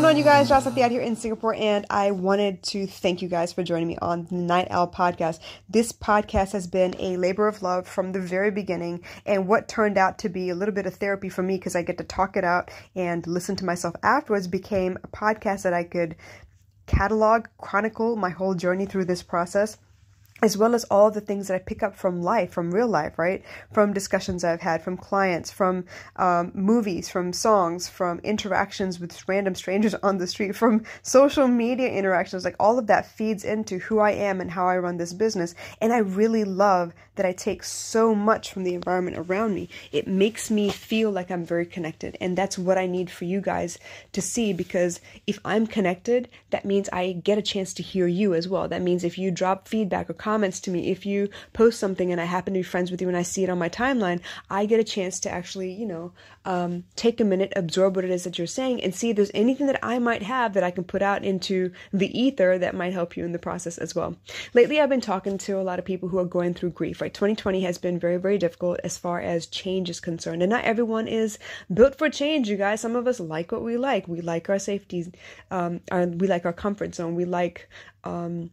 going on, you guys? Josh at the ad here in Singapore, and I wanted to thank you guys for joining me on the Night Owl podcast. This podcast has been a labor of love from the very beginning, and what turned out to be a little bit of therapy for me because I get to talk it out and listen to myself afterwards became a podcast that I could catalog, chronicle my whole journey through this process as well as all the things that I pick up from life, from real life, right? From discussions I've had, from clients, from um, movies, from songs, from interactions with random strangers on the street, from social media interactions. Like all of that feeds into who I am and how I run this business. And I really love that I take so much from the environment around me. It makes me feel like I'm very connected. And that's what I need for you guys to see because if I'm connected, that means I get a chance to hear you as well. That means if you drop feedback or comments to me. If you post something and I happen to be friends with you and I see it on my timeline, I get a chance to actually, you know, um, take a minute, absorb what it is that you're saying, and see if there's anything that I might have that I can put out into the ether that might help you in the process as well. Lately, I've been talking to a lot of people who are going through grief, right? 2020 has been very, very difficult as far as change is concerned. And not everyone is built for change, you guys. Some of us like what we like. We like our safety, um, our, we like our comfort zone. We like, um,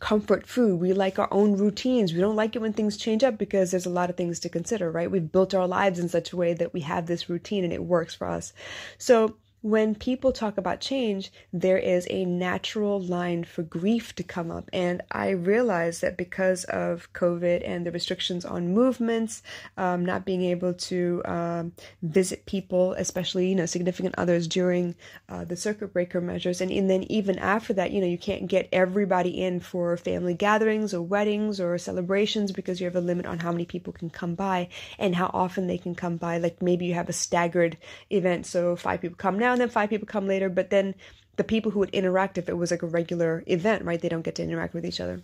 comfort food. We like our own routines. We don't like it when things change up because there's a lot of things to consider, right? We've built our lives in such a way that we have this routine and it works for us. So when people talk about change, there is a natural line for grief to come up. And I realized that because of COVID and the restrictions on movements, um, not being able to um, visit people, especially, you know, significant others during uh, the circuit breaker measures. And, and then even after that, you know, you can't get everybody in for family gatherings or weddings or celebrations because you have a limit on how many people can come by and how often they can come by. Like maybe you have a staggered event. So five people come now and then five people come later, but then the people who would interact if it was like a regular event, right? They don't get to interact with each other.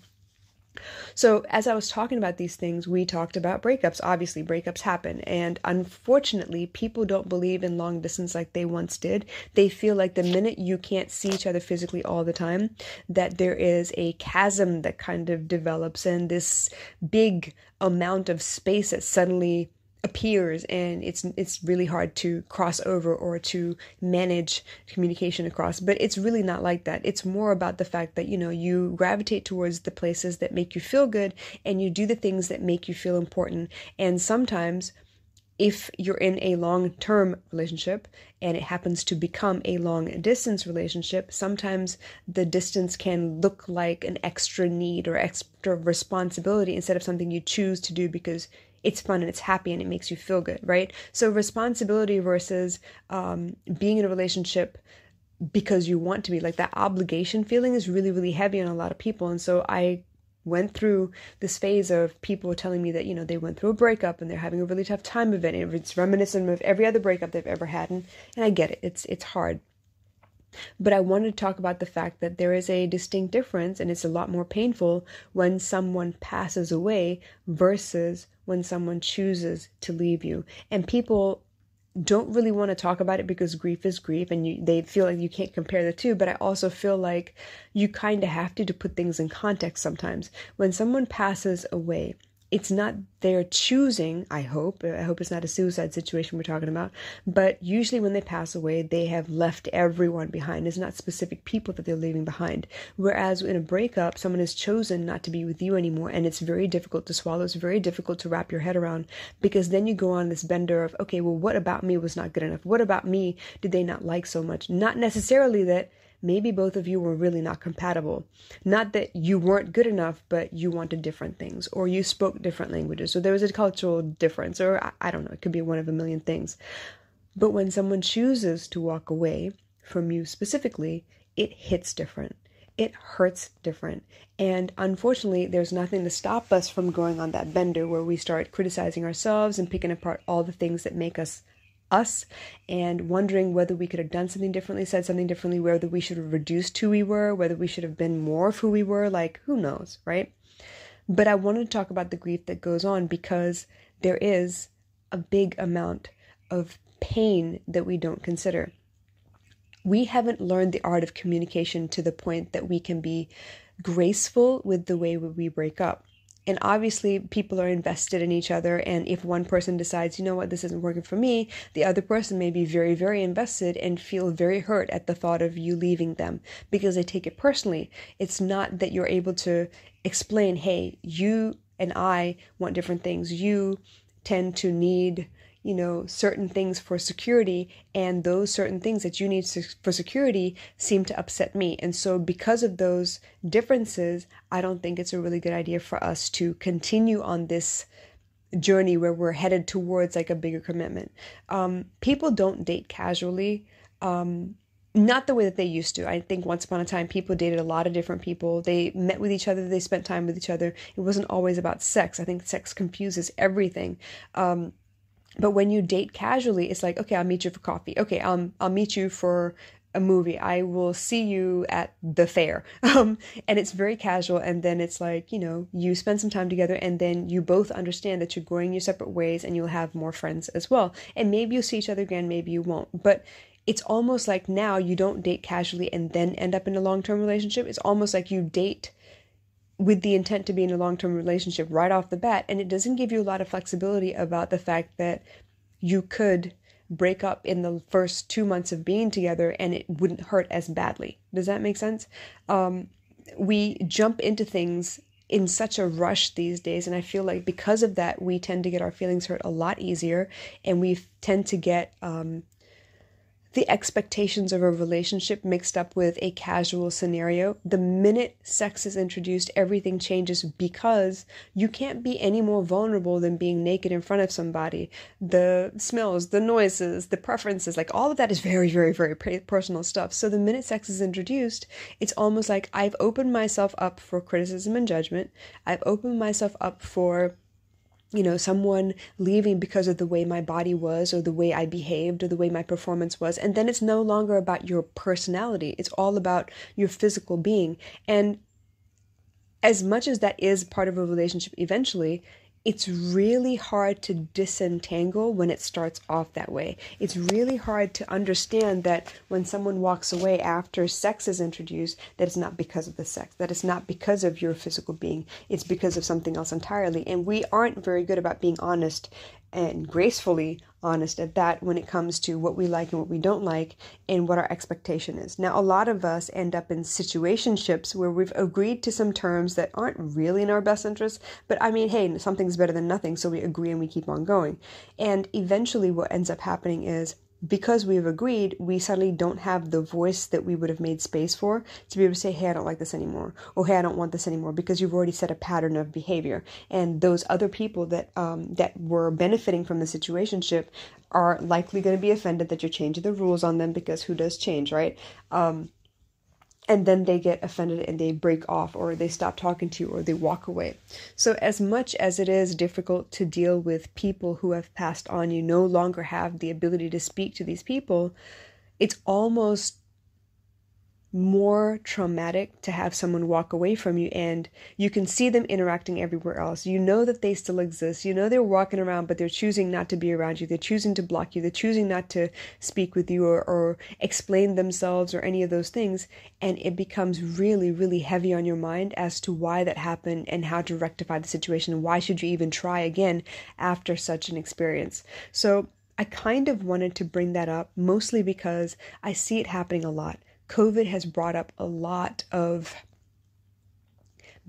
So, as I was talking about these things, we talked about breakups. Obviously, breakups happen. And unfortunately, people don't believe in long distance like they once did. They feel like the minute you can't see each other physically all the time, that there is a chasm that kind of develops and this big amount of space that suddenly appears and it's it's really hard to cross over or to manage communication across but it's really not like that it's more about the fact that you know you gravitate towards the places that make you feel good and you do the things that make you feel important and sometimes if you're in a long term relationship and it happens to become a long distance relationship, sometimes the distance can look like an extra need or extra responsibility instead of something you choose to do because it's fun and it's happy and it makes you feel good, right? So responsibility versus um, being in a relationship because you want to be like that obligation feeling is really really heavy on a lot of people and so i went through this phase of people telling me that you know they went through a breakup and they're having a really tough time of it and it's reminiscent of every other breakup they've ever had and, and i get it it's it's hard but I want to talk about the fact that there is a distinct difference and it's a lot more painful when someone passes away versus when someone chooses to leave you. And people don't really want to talk about it because grief is grief and you, they feel like you can't compare the two. But I also feel like you kind of have to to put things in context sometimes. When someone passes away, it's not their choosing, I hope. I hope it's not a suicide situation we're talking about. But usually, when they pass away, they have left everyone behind. It's not specific people that they're leaving behind. Whereas in a breakup, someone has chosen not to be with you anymore, and it's very difficult to swallow. It's very difficult to wrap your head around because then you go on this bender of, okay, well, what about me was not good enough? What about me did they not like so much? Not necessarily that maybe both of you were really not compatible. Not that you weren't good enough, but you wanted different things, or you spoke different languages, or there was a cultural difference, or I, I don't know, it could be one of a million things. But when someone chooses to walk away from you specifically, it hits different. It hurts different. And unfortunately, there's nothing to stop us from going on that bender where we start criticizing ourselves and picking apart all the things that make us us and wondering whether we could have done something differently, said something differently, whether we should have reduced who we were, whether we should have been more of who we were, like who knows, right? But I wanted to talk about the grief that goes on because there is a big amount of pain that we don't consider. We haven't learned the art of communication to the point that we can be graceful with the way we break up and obviously people are invested in each other and if one person decides you know what this isn't working for me the other person may be very very invested and feel very hurt at the thought of you leaving them because they take it personally it's not that you're able to explain hey you and i want different things you tend to need you know, certain things for security, and those certain things that you need for security seem to upset me. And so, because of those differences, I don't think it's a really good idea for us to continue on this journey where we're headed towards like a bigger commitment. Um, people don't date casually. Um, not the way that they used to. I think once upon a time, people dated a lot of different people. They met with each other, they spent time with each other. It wasn't always about sex. I think sex confuses everything. Um, but when you date casually, it's like, okay, I'll meet you for coffee. Okay, um, I'll meet you for a movie. I will see you at the fair. Um, and it's very casual. And then it's like, you know, you spend some time together and then you both understand that you're going your separate ways and you'll have more friends as well. And maybe you'll see each other again, maybe you won't. But it's almost like now you don't date casually and then end up in a long term relationship. It's almost like you date with the intent to be in a long term relationship right off the bat. And it doesn't give you a lot of flexibility about the fact that you could break up in the first two months of being together and it wouldn't hurt as badly. Does that make sense? Um, we jump into things in such a rush these days and i feel like because of that we tend to get our feelings hurt a lot easier and we tend to get um, the expectations of a relationship mixed up with a casual scenario. The minute sex is introduced, everything changes because you can't be any more vulnerable than being naked in front of somebody. The smells, the noises, the preferences, like all of that is very, very, very personal stuff. So the minute sex is introduced, it's almost like I've opened myself up for criticism and judgment. I've opened myself up for you know someone leaving because of the way my body was or the way i behaved or the way my performance was and then it's no longer about your personality it's all about your physical being and as much as that is part of a relationship eventually it's really hard to disentangle when it starts off that way. It's really hard to understand that when someone walks away after sex is introduced, that it's not because of the sex, that it's not because of your physical being, it's because of something else entirely. And we aren't very good about being honest and gracefully honest at that when it comes to what we like and what we don't like and what our expectation is. Now, a lot of us end up in situationships where we've agreed to some terms that aren't really in our best interest, but I mean, hey, something's better than nothing, so we agree and we keep on going. And eventually, what ends up happening is because we have agreed, we suddenly don't have the voice that we would have made space for to be able to say, hey, I don't like this anymore, or hey, I don't want this anymore, because you've already set a pattern of behavior. And those other people that um, that were benefiting from the situationship are likely going to be offended that you're changing the rules on them because who does change, right? Um, and then they get offended and they break off or they stop talking to you or they walk away. So, as much as it is difficult to deal with people who have passed on, you no longer have the ability to speak to these people, it's almost more traumatic to have someone walk away from you and you can see them interacting everywhere else. You know that they still exist. You know they're walking around, but they're choosing not to be around you. They're choosing to block you. They're choosing not to speak with you or, or explain themselves or any of those things. And it becomes really, really heavy on your mind as to why that happened and how to rectify the situation. Why should you even try again after such an experience? So I kind of wanted to bring that up mostly because I see it happening a lot. COVID has brought up a lot of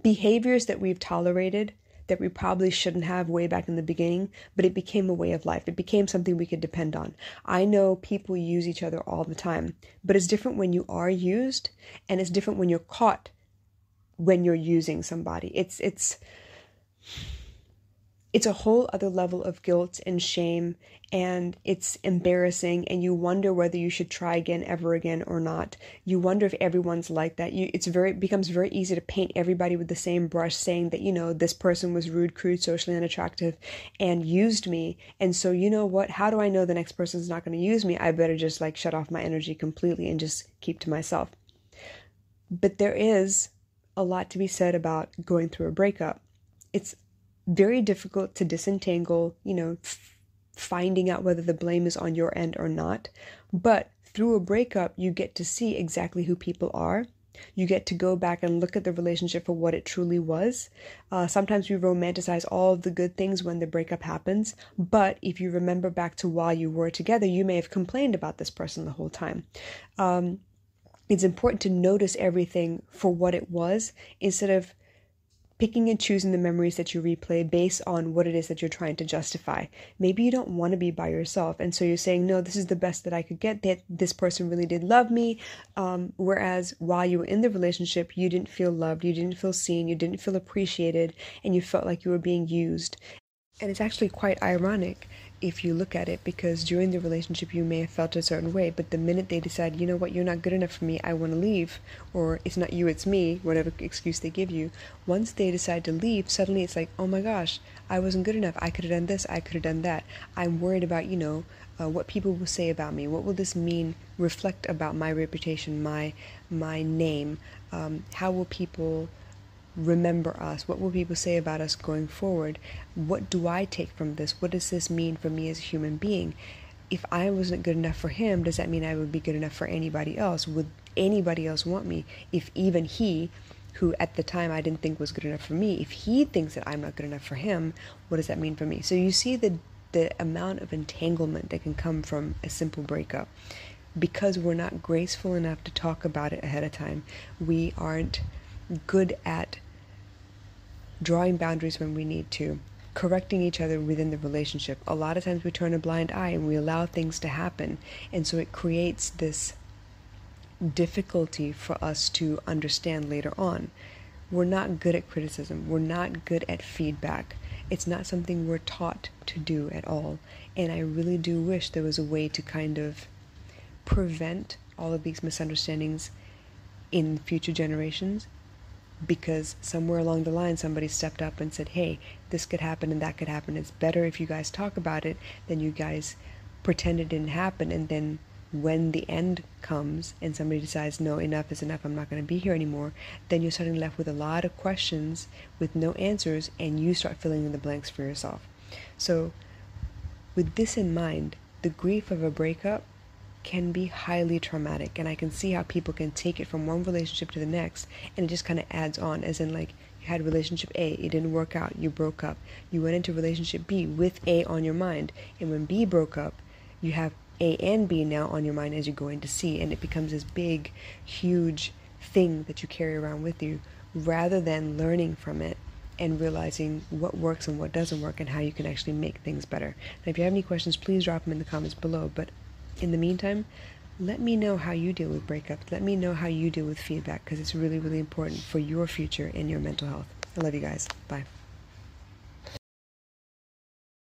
behaviors that we've tolerated that we probably shouldn't have way back in the beginning, but it became a way of life. It became something we could depend on. I know people use each other all the time, but it's different when you are used and it's different when you're caught when you're using somebody. It's it's it's a whole other level of guilt and shame, and it's embarrassing, and you wonder whether you should try again ever again or not. You wonder if everyone's like that. You, it's very it becomes very easy to paint everybody with the same brush, saying that you know this person was rude, crude, socially unattractive, and used me. And so you know what? How do I know the next person's not going to use me? I better just like shut off my energy completely and just keep to myself. But there is a lot to be said about going through a breakup. It's very difficult to disentangle, you know, f- finding out whether the blame is on your end or not. But through a breakup, you get to see exactly who people are. You get to go back and look at the relationship for what it truly was. Uh, sometimes we romanticize all the good things when the breakup happens, but if you remember back to why you were together, you may have complained about this person the whole time. Um, it's important to notice everything for what it was instead of picking and choosing the memories that you replay based on what it is that you're trying to justify. Maybe you don't want to be by yourself, and so you're saying, "No, this is the best that I could get. That this person really did love me." Um, whereas while you were in the relationship, you didn't feel loved, you didn't feel seen, you didn't feel appreciated, and you felt like you were being used. And it's actually quite ironic if you look at it because during the relationship you may have felt a certain way, but the minute they decide, you know what, you're not good enough for me, I want to leave, or it's not you, it's me, whatever excuse they give you, once they decide to leave, suddenly it's like, oh my gosh, I wasn't good enough, I could have done this, I could have done that. I'm worried about, you know, uh, what people will say about me, what will this mean, reflect about my reputation, my, my name, um, how will people remember us? What will people say about us going forward? What do I take from this? What does this mean for me as a human being? If I wasn't good enough for him, does that mean I would be good enough for anybody else? Would anybody else want me if even he, who at the time I didn't think was good enough for me, if he thinks that I'm not good enough for him, what does that mean for me? So you see the the amount of entanglement that can come from a simple breakup because we're not graceful enough to talk about it ahead of time. We aren't good at drawing boundaries when we need to, correcting each other within the relationship. A lot of times we turn a blind eye and we allow things to happen. And so it creates this difficulty for us to understand later on. We're not good at criticism, we're not good at feedback. It's not something we're taught to do at all. And I really do wish there was a way to kind of prevent all of these misunderstandings in future generations because somewhere along the line somebody stepped up and said, hey, this could happen and that could happen. It's better if you guys talk about it than you guys pretend it didn't happen. And then when the end comes and somebody decides, no, enough is enough, I'm not going to be here anymore, then you're suddenly left with a lot of questions with no answers and you start filling in the blanks for yourself. So, with this in mind, the grief of a breakup can be highly traumatic. And I can see how people can take it from one relationship to the next and it just kind of adds on, as in, like, you had relationship A, it didn't work out, you broke up. You went into relationship B with A on your mind. And when B broke up, you have A and B now on your mind as you go into C. And it becomes this big, huge thing that you carry around with you rather than learning from it and realizing what works and what doesn't work and how you can actually make things better. And if you have any questions, please drop them in the comments below. But in the meantime, let me know how you deal with breakups. Let me know how you deal with feedback because it's really, really important for your future and your mental health. I love you guys. Bye.